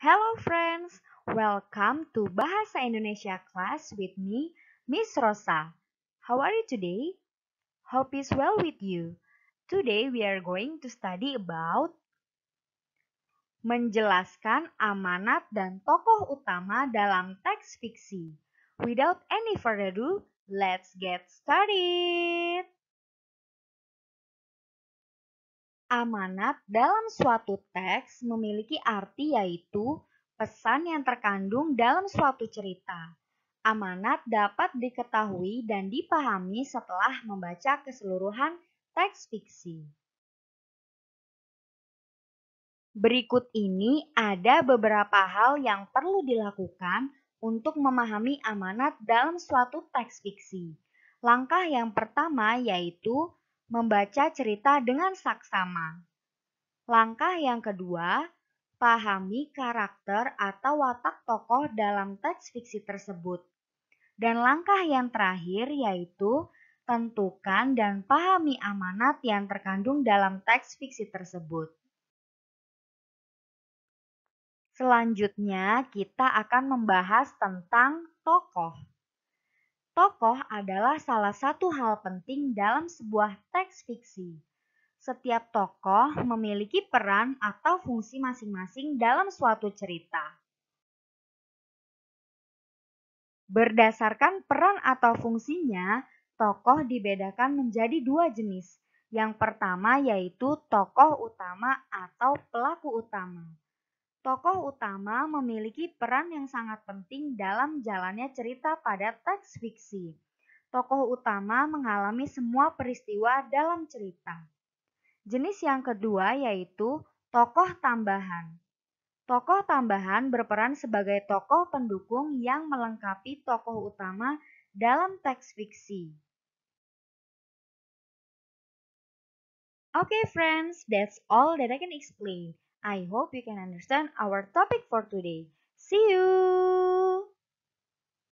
Hello friends, welcome to Bahasa Indonesia class with me, Miss Rosa. How are you today? Hope is well with you. Today we are going to study about menjelaskan amanat dan tokoh utama dalam teks fiksi. Without any further ado, let's get started. Amanat dalam suatu teks memiliki arti yaitu pesan yang terkandung dalam suatu cerita. Amanat dapat diketahui dan dipahami setelah membaca keseluruhan teks fiksi. Berikut ini ada beberapa hal yang perlu dilakukan untuk memahami amanat dalam suatu teks fiksi. Langkah yang pertama yaitu membaca cerita dengan saksama. Langkah yang kedua, pahami karakter atau watak tokoh dalam teks fiksi tersebut. Dan langkah yang terakhir yaitu tentukan dan pahami amanat yang terkandung dalam teks fiksi tersebut. Selanjutnya, kita akan membahas tentang tokoh. Tokoh adalah salah satu hal penting dalam sebuah teks fiksi. Setiap tokoh memiliki peran atau fungsi masing-masing dalam suatu cerita. Berdasarkan peran atau fungsinya, tokoh dibedakan menjadi dua jenis. Yang pertama yaitu tokoh utama atau pelaku utama. Tokoh utama memiliki peran yang sangat penting dalam jalannya cerita pada teks fiksi. Tokoh utama mengalami semua peristiwa dalam cerita. Jenis yang kedua yaitu tokoh tambahan. Tokoh tambahan berperan sebagai tokoh pendukung yang melengkapi tokoh utama dalam teks fiksi. Okay friends, that's all that I can explain. I hope you can understand our topic for today. See you!